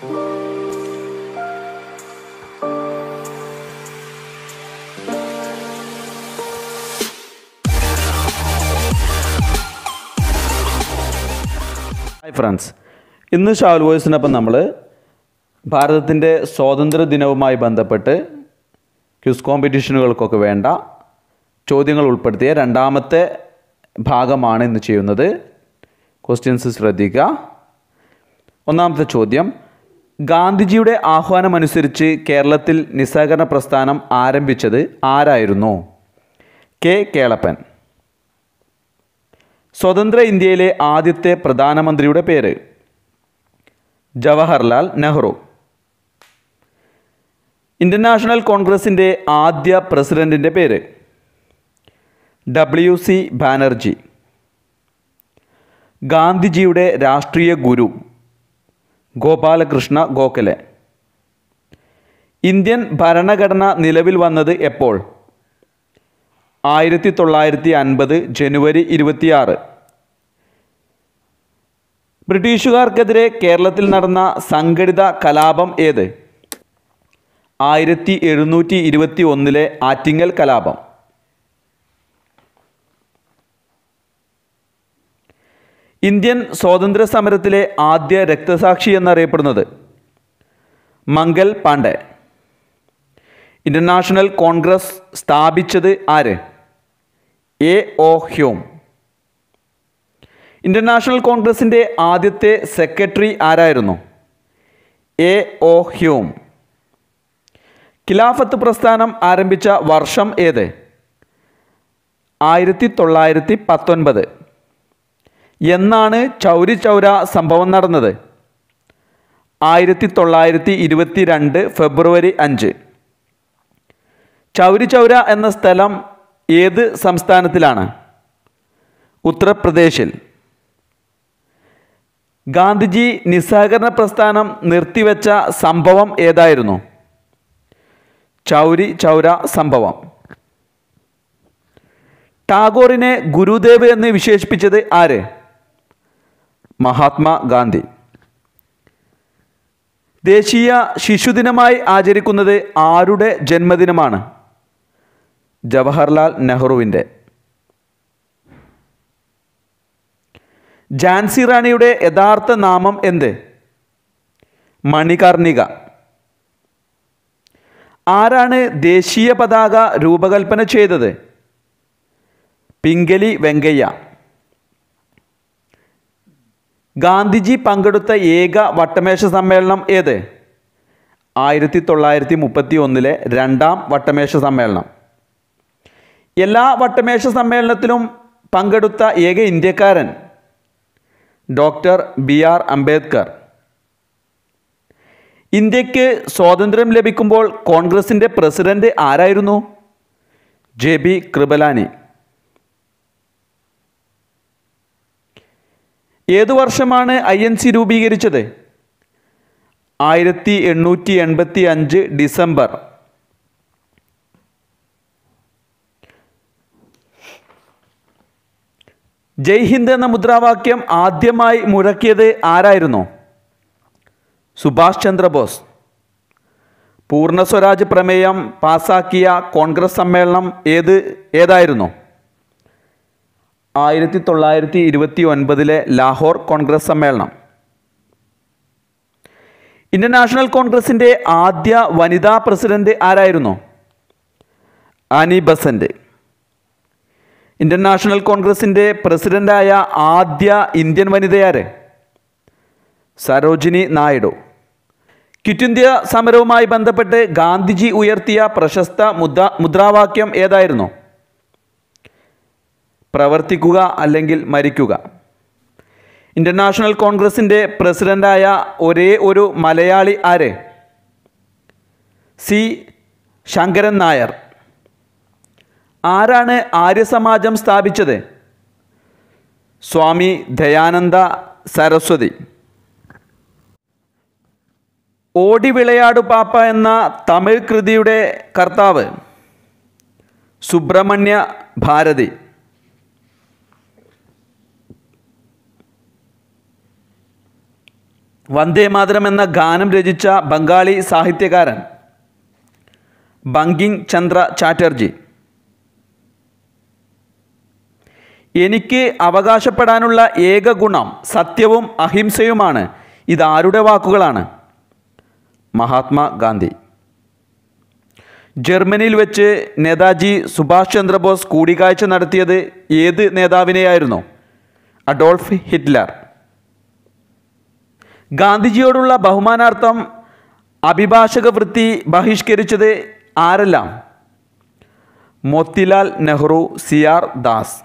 hi friends ഇന്ന് ഷാൽ വോയ്സിനൊപ്പം നമ്മൾ ഭാരതത്തിൻ്റെ സ്വാതന്ത്ര്യ ദിനവുമായി ബന്ധപ്പെട്ട് ക്യൂസ് കോമ്പറ്റീഷനുകൾക്കൊക്കെ വേണ്ട ചോദ്യങ്ങൾ ഉൾപ്പെടുത്തിയ രണ്ടാമത്തെ ഭാഗമാണ് ഇന്ന് ചെയ്യുന്നത് ക്വസ്റ്റ്യൻസ് ശ്രദ്ധിക്കുക ഒന്നാമത്തെ ചോദ്യം ഗാന്ധിജിയുടെ ആഹ്വാനമനുസരിച്ച് കേരളത്തിൽ നിസ്സഹകരണ പ്രസ്ഥാനം ആരംഭിച്ചത് ആരായിരുന്നു കെ കേളപ്പൻ സ്വതന്ത്ര ഇന്ത്യയിലെ ആദ്യത്തെ പ്രധാനമന്ത്രിയുടെ പേര് ജവഹർലാൽ നെഹ്റു ഇൻ്റർനാഷണൽ കോൺഗ്രസിൻ്റെ ആദ്യ പ്രസിഡൻറ്റിൻ്റെ പേര് ഡബ്ല്യു സി ബാനർജി ഗാന്ധിജിയുടെ രാഷ്ട്രീയ ഗുരു ഗോപാലകൃഷ്ണ ഗോഖലെ ഇന്ത്യൻ ഭരണഘടന നിലവിൽ വന്നത് എപ്പോൾ ആയിരത്തി തൊള്ളായിരത്തി അൻപത് ജനുവരി ഇരുപത്തിയാറ് ബ്രിട്ടീഷുകാർക്കെതിരെ കേരളത്തിൽ നടന്ന സംഘടിത കലാപം ഏത് ആയിരത്തി എഴുന്നൂറ്റി ഇരുപത്തി ഒന്നിലെ ആറ്റിങ്ങൽ കലാപം ഇന്ത്യൻ സ്വാതന്ത്ര്യ സമരത്തിലെ ആദ്യ രക്തസാക്ഷി എന്നറിയപ്പെടുന്നത് മംഗൽ പാണ്ഡെ ഇൻ്റർനാഷണൽ കോൺഗ്രസ് സ്ഥാപിച്ചത് ആര് എ ഒ ഹ്യൂം ഇൻ്റർനാഷണൽ കോൺഗ്രസിൻ്റെ ആദ്യത്തെ സെക്രട്ടറി ആരായിരുന്നു എ ഒ ഹ്യൂം ഖിലാഫത്ത് പ്രസ്ഥാനം ആരംഭിച്ച വർഷം ഏത് ആയിരത്തി തൊള്ളായിരത്തി പത്തൊൻപത് എന്നാണ് ചൗരി ചൗര സംഭവം നടന്നത് ആയിരത്തി തൊള്ളായിരത്തി ഇരുപത്തി രണ്ട് ഫെബ്രുവരി അഞ്ച് ചൗരി ചൗര എന്ന സ്ഥലം ഏത് സംസ്ഥാനത്തിലാണ് ഉത്തർപ്രദേശിൽ ഗാന്ധിജി നിസ്സഹകരണ പ്രസ്ഥാനം നിർത്തിവെച്ച സംഭവം ഏതായിരുന്നു ചൗരി ചൗര സംഭവം ടാഗോറിനെ ഗുരുദേവ് എന്ന് വിശേഷിപ്പിച്ചത് ആര് മഹാത്മാഗാന്ധി ദേശീയ ശിശുദിനമായി ആചരിക്കുന്നത് ആരുടെ ജന്മദിനമാണ് ജവഹർലാൽ നെഹ്റുവിൻ്റെ ജാൻസി റാണിയുടെ യഥാർത്ഥ നാമം എന്ത് മണികർണിക ആരാണ് ദേശീയ പതാക രൂപകൽപ്പന ചെയ്തത് പിങ്കലി വെങ്കയ്യ ഗാന്ധിജി പങ്കെടുത്ത ഏക വട്ടമേശ സമ്മേളനം ഏത് ആയിരത്തി തൊള്ളായിരത്തി മുപ്പത്തി ഒന്നിലെ രണ്ടാം വട്ടമേശ സമ്മേളനം എല്ലാ വട്ടമേശ സമ്മേളനത്തിലും പങ്കെടുത്ത ഏക ഇന്ത്യക്കാരൻ ഡോക്ടർ ബി ആർ അംബേദ്കർ ഇന്ത്യക്ക് സ്വാതന്ത്ര്യം ലഭിക്കുമ്പോൾ കോൺഗ്രസിൻ്റെ പ്രസിഡന്റ് ആരായിരുന്നു ജെ ബി കൃപലാനി ഏതു വർഷമാണ് ഐ എൻ സി രൂപീകരിച്ചത് ആയിരത്തി എണ്ണൂറ്റി എൺപത്തി അഞ്ച് ഡിസംബർ ജയ് ഹിന്ദ് എന്ന മുദ്രാവാക്യം ആദ്യമായി മുഴക്കിയത് ആരായിരുന്നു സുഭാഷ് ചന്ദ്രബോസ് പൂർണ്ണസ്വരാജ് പ്രമേയം പാസാക്കിയ കോൺഗ്രസ് സമ്മേളനം ഏത് ഏതായിരുന്നു ആയിരത്തി തൊള്ളായിരത്തി ഇരുപത്തി ഒൻപതിലെ ലാഹോർ കോൺഗ്രസ് സമ്മേളനം ഇന്ത്യൻ നാഷണൽ കോൺഗ്രസിൻ്റെ ആദ്യ വനിതാ പ്രസിഡന്റ് ആരായിരുന്നു അനി ബസന്റ് ഇന്ത്യൻ നാഷണൽ കോൺഗ്രസിൻ്റെ പ്രസിഡൻ്റായ ആദ്യ ഇന്ത്യൻ വനിതയാര് സരോജിനി നായിഡു ക്വിറ്റ് ഇന്ത്യ സമരവുമായി ബന്ധപ്പെട്ട് ഗാന്ധിജി ഉയർത്തിയ പ്രശസ്ത മുദ്രാവാക്യം ഏതായിരുന്നു പ്രവർത്തിക്കുക അല്ലെങ്കിൽ മരിക്കുക ഇൻ്റർനാഷണൽ കോൺഗ്രസിൻ്റെ പ്രസിഡൻ്റായ ഒരേ ഒരു മലയാളി ആര് സി ശങ്കരൻ നായർ ആരാണ് ആര്യസമാജം സ്ഥാപിച്ചത് സ്വാമി ദയാനന്ദ സരസ്വതി ഓടിവിളയാടു പാപ്പ എന്ന തമിഴ് കൃതിയുടെ കർത്താവ് സുബ്രഹ്മണ്യ ഭാരതി വന്ദേ മാതരം എന്ന ഗാനം രചിച്ച ബംഗാളി സാഹിത്യകാരൻ ബങ്കിങ് ചന്ദ്ര ചാറ്റർജി എനിക്ക് അവകാശപ്പെടാനുള്ള ഏക ഗുണം സത്യവും അഹിംസയുമാണ് ഇതാരുടെ വാക്കുകളാണ് മഹാത്മാഗാന്ധി ജർമ്മനിയിൽ വെച്ച് നേതാജി സുഭാഷ് ചന്ദ്രബോസ് കൂടിക്കാഴ്ച നടത്തിയത് ഏത് നേതാവിനെയായിരുന്നു അഡോൾഫ് ഹിറ്റ്ലർ ഗാന്ധിജിയോടുള്ള ബഹുമാനാർത്ഥം അഭിഭാഷക വൃത്തി ബഹിഷ്കരിച്ചത് ആരെല്ലാം മോത്തിലാൽ നെഹ്റു സി ആർ ദാസ്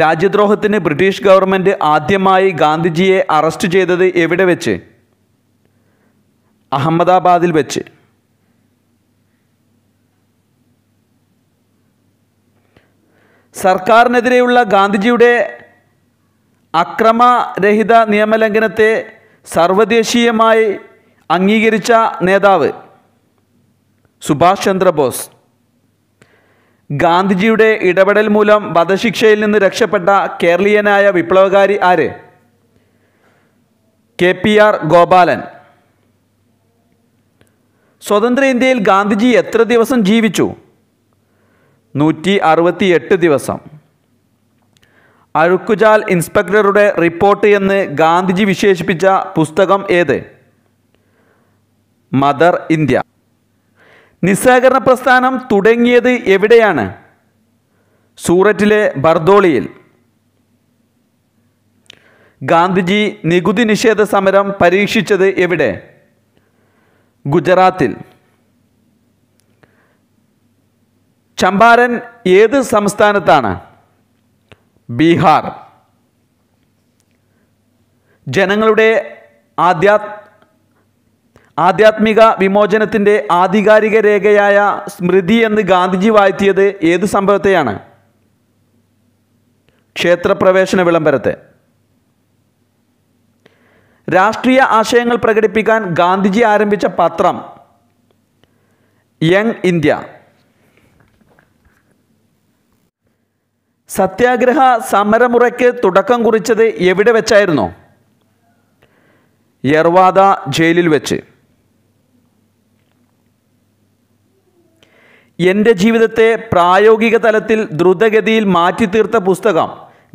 രാജ്യദ്രോഹത്തിന് ബ്രിട്ടീഷ് ഗവൺമെൻറ് ആദ്യമായി ഗാന്ധിജിയെ അറസ്റ്റ് ചെയ്തത് എവിടെ വെച്ച് അഹമ്മദാബാദിൽ വെച്ച് സർക്കാരിനെതിരെയുള്ള ഗാന്ധിജിയുടെ അക്രമരഹിത നിയമലംഘനത്തെ സർവദേശീയമായി അംഗീകരിച്ച നേതാവ് സുഭാഷ് ചന്ദ്രബോസ് ഗാന്ധിജിയുടെ ഇടപെടൽ മൂലം വധശിക്ഷയിൽ നിന്ന് രക്ഷപ്പെട്ട കേരളീയനായ വിപ്ലവകാരി ആര് കെ പി ആർ ഗോപാലൻ സ്വതന്ത്ര ഇന്ത്യയിൽ ഗാന്ധിജി എത്ര ദിവസം ജീവിച്ചു നൂറ്റി ദിവസം അഴുക്കുചാൽ ഇൻസ്പെക്ടറുടെ റിപ്പോർട്ട് എന്ന് ഗാന്ധിജി വിശേഷിപ്പിച്ച പുസ്തകം ഏത് മദർ ഇന്ത്യ നിസ്സഹകരണ പ്രസ്ഥാനം തുടങ്ങിയത് എവിടെയാണ് സൂററ്റിലെ ബർദോളിയിൽ ഗാന്ധിജി നികുതി നിഷേധ സമരം പരീക്ഷിച്ചത് എവിടെ ഗുജറാത്തിൽ ചമ്പാരൻ ഏത് സംസ്ഥാനത്താണ് ബീഹാർ ജനങ്ങളുടെ ആധ്യാ ആധ്യാത്മിക വിമോചനത്തിൻ്റെ ആധികാരിക രേഖയായ സ്മൃതി എന്ന് ഗാന്ധിജി വാഴ്ത്തിയത് ഏത് സംഭവത്തെയാണ് ക്ഷേത്രപ്രവേശന വിളംബരത്തെ രാഷ്ട്രീയ ആശയങ്ങൾ പ്രകടിപ്പിക്കാൻ ഗാന്ധിജി ആരംഭിച്ച പത്രം യങ് ഇന്ത്യ സത്യാഗ്രഹ സമരമുറയ്ക്ക് തുടക്കം കുറിച്ചത് എവിടെ വെച്ചായിരുന്നു യർവാദ ജയിലിൽ വെച്ച് എൻ്റെ ജീവിതത്തെ പ്രായോഗിക തലത്തിൽ ദ്രുതഗതിയിൽ മാറ്റിത്തീർത്ത പുസ്തകം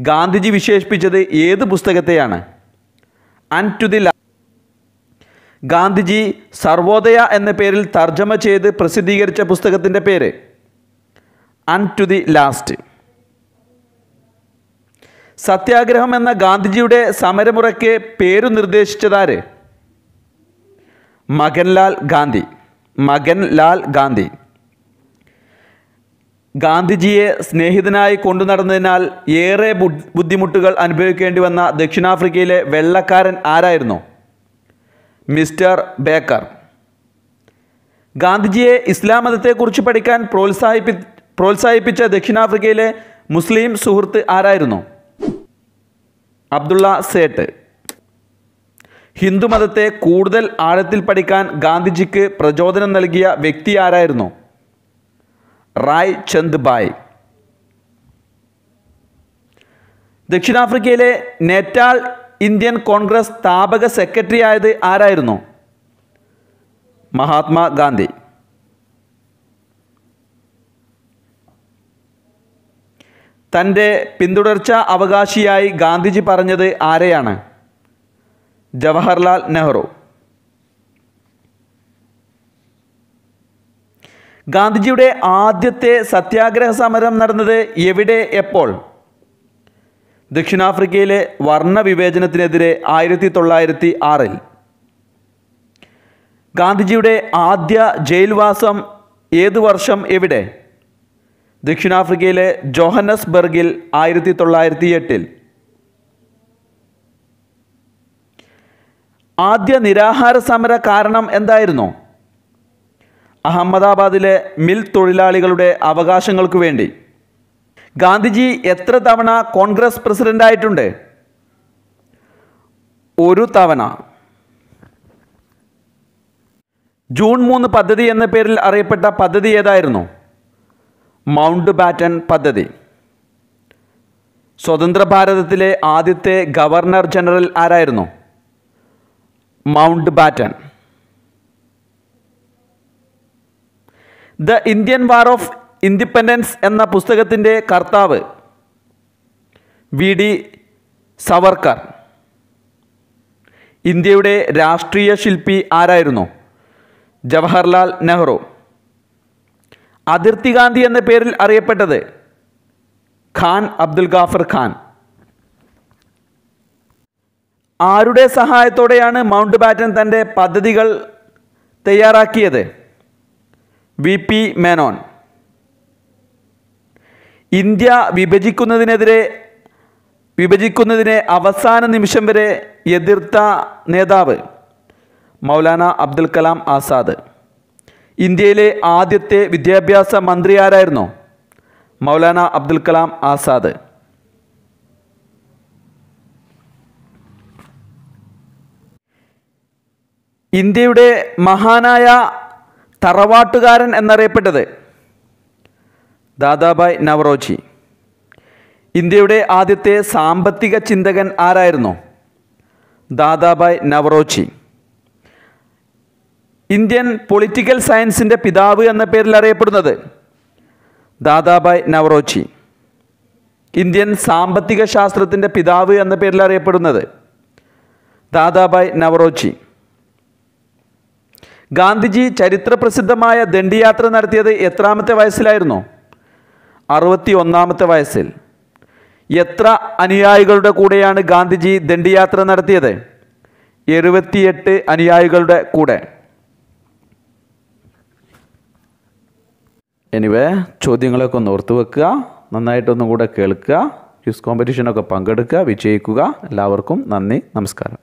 ഗാന്ധിജി വിശേഷിപ്പിച്ചത് ഏത് പുസ്തകത്തെയാണ് unto the Gandhiji Sarvodaya എന്ന പേരിൽ തർജ്ജമ ചെയ്ത് പ്രസിദ്ധീകരിച്ച പുസ്തകത്തിൻ്റെ പേര് ആൻഡ് ടു ദി ലാസ്റ്റ് സത്യാഗ്രഹം എന്ന ഗാന്ധിജിയുടെ സമരമുറയ്ക്ക് പേരു നിർദ്ദേശിച്ചതാര് മകൻലാൽ ഗാന്ധി മകൻലാൽ ഗാന്ധി ഗാന്ധിജിയെ സ്നേഹിതനായി കൊണ്ടു നടന്നതിനാൽ ഏറെ ബുദ്ധിമുട്ടുകൾ അനുഭവിക്കേണ്ടി വന്ന ദക്ഷിണാഫ്രിക്കയിലെ വെള്ളക്കാരൻ ആരായിരുന്നു മിസ്റ്റർ ബേക്കർ ഗാന്ധിജിയെ ഇസ്ലാം മതത്തെക്കുറിച്ച് പഠിക്കാൻ പ്രോത്സാഹിപ്പി പ്രോത്സാഹിപ്പിച്ച ദക്ഷിണാഫ്രിക്കയിലെ മുസ്ലിം സുഹൃത്ത് ആരായിരുന്നു അബ്ദുള്ള സേട്ട് ഹിന്ദുമതത്തെ കൂടുതൽ ആഴത്തിൽ പഠിക്കാൻ ഗാന്ധിജിക്ക് പ്രചോദനം നൽകിയ വ്യക്തി ആരായിരുന്നു റായ് ചന്ദ് ബായ് ദക്ഷിണാഫ്രിക്കയിലെ നെറ്റാൾ ഇന്ത്യൻ കോൺഗ്രസ് സ്ഥാപക സെക്രട്ടറി ആയത് ആരായിരുന്നു മഹാത്മാഗാന്ധി തൻ്റെ പിന്തുടർച്ച അവകാശിയായി ഗാന്ധിജി പറഞ്ഞത് ആരെയാണ് ജവഹർലാൽ നെഹ്റു ഗാന്ധിജിയുടെ ആദ്യത്തെ സത്യാഗ്രഹ സമരം നടന്നത് എവിടെ എപ്പോൾ ദക്ഷിണാഫ്രിക്കയിലെ വർണ്ണവിവേചനത്തിനെതിരെ ആയിരത്തി തൊള്ളായിരത്തി ആറിൽ ഗാന്ധിജിയുടെ ആദ്യ ജയിൽവാസം ഏതു വർഷം എവിടെ ദക്ഷിണാഫ്രിക്കയിലെ ജോഹന്നസ്ബർഗിൽ ആയിരത്തി തൊള്ളായിരത്തി എട്ടിൽ ആദ്യ നിരാഹാര സമര കാരണം എന്തായിരുന്നു അഹമ്മദാബാദിലെ മിൽ തൊഴിലാളികളുടെ അവകാശങ്ങൾക്കു വേണ്ടി ഗാന്ധിജി എത്ര തവണ കോൺഗ്രസ് പ്രസിഡൻ്റായിട്ടുണ്ട് ഒരു തവണ ജൂൺ മൂന്ന് പദ്ധതി എന്ന പേരിൽ അറിയപ്പെട്ട പദ്ധതി ഏതായിരുന്നു മൗണ്ട് ബാറ്റൻ പദ്ധതി സ്വതന്ത്ര ഭാരതത്തിലെ ആദ്യത്തെ ഗവർണർ ജനറൽ ആരായിരുന്നു Mountbatten the Indian war of independence എന്ന പുസ്തകത്തിൻ്റെ കർത്താവ് വി ഡി സവർക്കർ ഇന്ത്യയുടെ രാഷ്ട്രീയ ശില്പി ആരായിരുന്നു ജവഹർലാൽ നെഹ്റു അതിർത്തി ഗാന്ധി എന്ന പേരിൽ അറിയപ്പെട്ടത് ഖാൻ അബ്ദുൽ ഗാഫർ ഖാൻ ആരുടെ സഹായത്തോടെയാണ് മൗണ്ട് ബാറ്റൻ തൻ്റെ പദ്ധതികൾ തയ്യാറാക്കിയത് വി പി മേനോൻ ഇന്ത്യ വിഭജിക്കുന്നതിനെതിരെ വിഭജിക്കുന്നതിനെ അവസാന നിമിഷം വരെ എതിർത്ത നേതാവ് മൗലാന അബ്ദുൽ കലാം ആസാദ് ഇന്ത്യയിലെ ആദ്യത്തെ വിദ്യാഭ്യാസ മന്ത്രി ആരായിരുന്നു മൗലാന അബ്ദുൽ കലാം ആസാദ് ഇന്ത്യയുടെ മഹാനായ തറവാട്ടുകാരൻ എന്നറിയപ്പെട്ടത് ദാദാബായ് നവറോജി ഇന്ത്യയുടെ ആദ്യത്തെ സാമ്പത്തിക ചിന്തകൻ ആരായിരുന്നു ദാദാബായ് നവറോജി ഇന്ത്യൻ പൊളിറ്റിക്കൽ സയൻസിൻ്റെ പിതാവ് എന്ന പേരിൽ അറിയപ്പെടുന്നത് ദാദാബായ് നവറോച്ചി ഇന്ത്യൻ സാമ്പത്തിക ശാസ്ത്രത്തിൻ്റെ പിതാവ് എന്ന പേരിൽ അറിയപ്പെടുന്നത് ദാദാബായ് നവറോച്ചി ഗാന്ധിജി ചരിത്രപ്രസിദ്ധമായ ദണ്ഡിയാത്ര നടത്തിയത് എത്രാമത്തെ വയസ്സിലായിരുന്നു അറുപത്തി ഒന്നാമത്തെ വയസ്സിൽ എത്ര അനുയായികളുടെ കൂടെയാണ് ഗാന്ധിജി ദണ്ഡിയാത്ര നടത്തിയത് എഴുപത്തിയെട്ട് അനുയായികളുടെ കൂടെ എനിവേ ചോദ്യങ്ങളൊക്കെ ഒന്ന് ഓർത്ത് വെക്കുക നന്നായിട്ടൊന്നും കൂടെ കേൾക്കുക ക്യൂസ് കോമ്പറ്റീഷനൊക്കെ പങ്കെടുക്കുക വിജയിക്കുക എല്ലാവർക്കും നന്ദി നമസ്കാരം